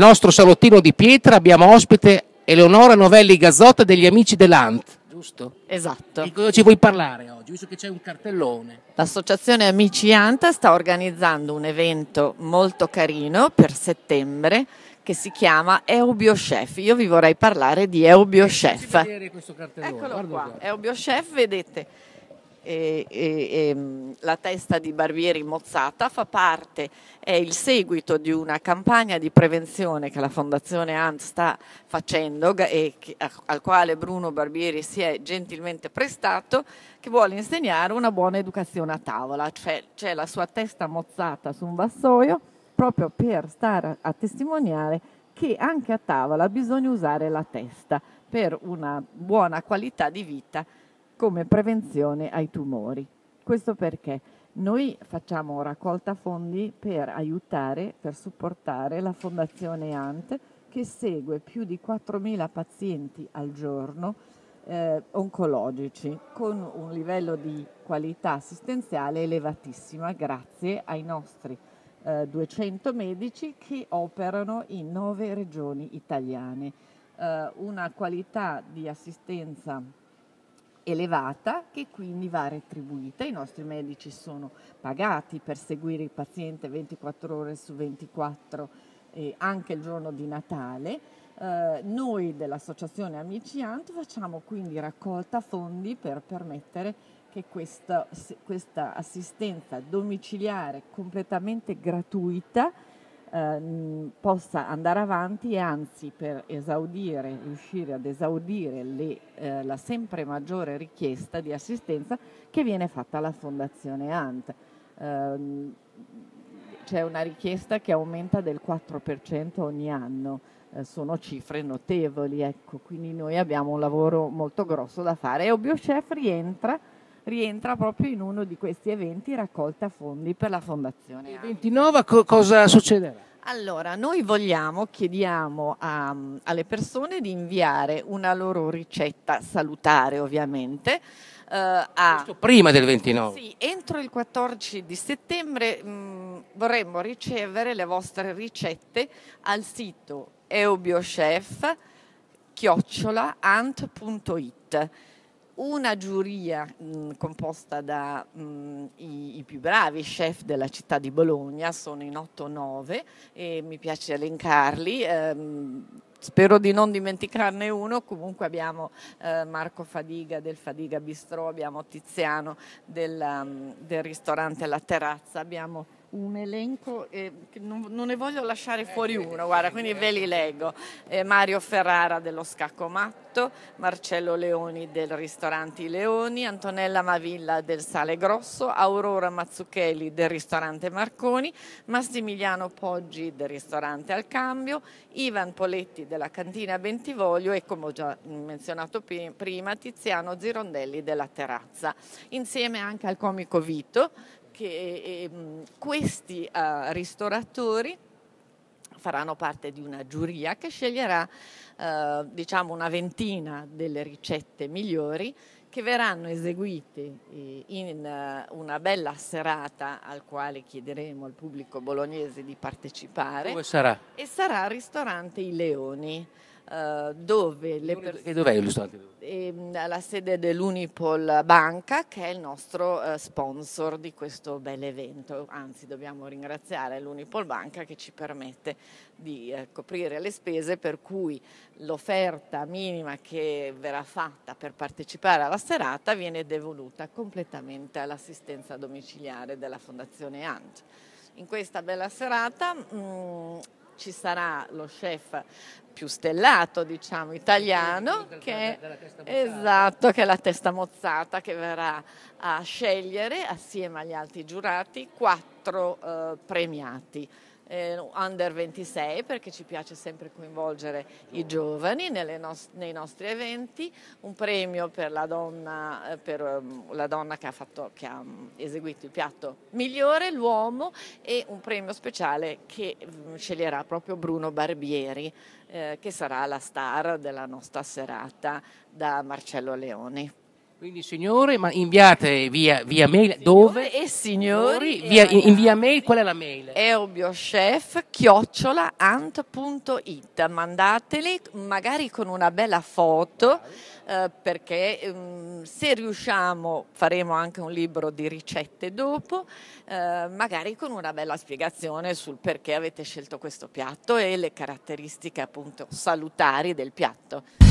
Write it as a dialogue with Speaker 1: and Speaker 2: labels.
Speaker 1: nostro salottino di pietra abbiamo ospite Eleonora Novelli Gazzotta degli Amici dell'ANT, giusto? Esatto. Di cosa ci vuoi parlare oggi, visto che c'è un cartellone? L'associazione Amici ANT sta organizzando un evento molto carino per settembre che si chiama Eubiochef. Io vi vorrei parlare di Eubiochef. Eh, Eccolo Guarda qua, Eubiochef, vedete e, e, e, mm, la testa di Barbieri mozzata fa parte, è il seguito di una campagna di prevenzione che la Fondazione ANT sta facendo e che, a, al quale Bruno Barbieri si è gentilmente prestato, che vuole insegnare una buona educazione a tavola, cioè c'è la sua testa mozzata su un vassoio proprio per stare a testimoniare che anche a tavola bisogna usare la testa per una buona qualità di vita come prevenzione ai tumori. Questo perché noi facciamo raccolta fondi per aiutare, per supportare la Fondazione ANT che segue più di 4.000 pazienti al giorno eh, oncologici con un livello di qualità assistenziale elevatissima eh, grazie ai nostri eh, 200 medici che operano in nove regioni italiane. Eh, una qualità di assistenza elevata che quindi va retribuita. I nostri medici sono pagati per seguire il paziente 24 ore su 24 eh, anche il giorno di Natale. Eh, noi dell'associazione Amici Ant facciamo quindi raccolta fondi per permettere che questa, questa assistenza domiciliare completamente gratuita Ehm, possa andare avanti e anzi per esaudire, riuscire ad esaudire le, eh, la sempre maggiore richiesta di assistenza che viene fatta alla Fondazione ANT. Eh, c'è una richiesta che aumenta del 4% ogni anno, eh, sono cifre notevoli, ecco, quindi noi abbiamo un lavoro molto grosso da fare e Obiochef rientra rientra proprio in uno di questi eventi raccolta fondi per la Fondazione. Il 29 co- cosa succederà? Allora, noi vogliamo, chiediamo a, ehm, alle persone di inviare una loro ricetta salutare ovviamente. Eh, a, Questo prima del 29? Sì, entro il 14 di settembre mh, mm, vorremmo ricevere le vostre ricette al sito eubiochef.it una giuria mh, composta dai più bravi chef della città di Bologna, sono in 8-9 e mi piace elencarli. Ehm, spero di non dimenticarne uno, comunque abbiamo eh, Marco Fadiga del Fadiga Bistro, abbiamo Tiziano del, um, del ristorante La Terrazza, abbiamo un elenco, eh, non, non, ne voglio lasciare fuori uno, guarda, quindi ve li leggo. Eh, Mario Ferrara dello Scacco Matto, Marcello Leoni del Ristorante Leoni, Antonella Mavilla del Sale Grosso, Aurora Mazzucchelli del Ristorante Marconi, Massimiliano Poggi del Ristorante Al Cambio, Ivan Poletti della Cantina Bentivoglio e come ho già menzionato prima Tiziano Zirondelli della Terrazza, insieme anche al comico Vito che eh, ehm, questi eh, ristoratori faranno parte di una giuria che sceglierà eh, diciamo una ventina delle ricette migliori che verranno eseguite eh, in una bella serata al quale chiederemo al pubblico bolognese di partecipare. Dove sarà? E sarà al ristorante I Leoni. Eh, dove le persone... E dov'è illustrati? Ehm, alla sede dell'Unipol Banca che è il nostro eh, sponsor di questo bel evento, anzi dobbiamo ringraziare l'Unipol Banca che ci permette di eh, coprire le spese per cui l'offerta minima che verrà fatta per partecipare alla serata viene devoluta completamente all'assistenza domiciliare della Fondazione ANT. In questa bella serata mh, mm, ci sarà lo chef più stellato, diciamo, italiano, che, esatto, che è la testa mozzata che verrà a scegliere assieme agli altri giurati quattro eh, premiati eh, Under 26 perché ci piace sempre coinvolgere i giovani nost- nei nostri eventi, un premio per la donna, eh, per, um, la donna che, ha fatto, che, ha mm, eseguito il piatto migliore, l'uomo e un premio speciale che um, sceglierà proprio Bruno Barbieri eh, che sarà la star della nostra serata da Marcello Leoni. Quindi signore, ma inviate via, via mail dove? E signori, via, in, eh, in, via mail qual è la mail? Eubiochef chiocciola Mandateli magari con una bella foto eh, perché um, se riusciamo faremo anche un libro di ricette dopo, eh, magari con una bella spiegazione sul perché avete scelto questo piatto e le caratteristiche appunto salutari del piatto.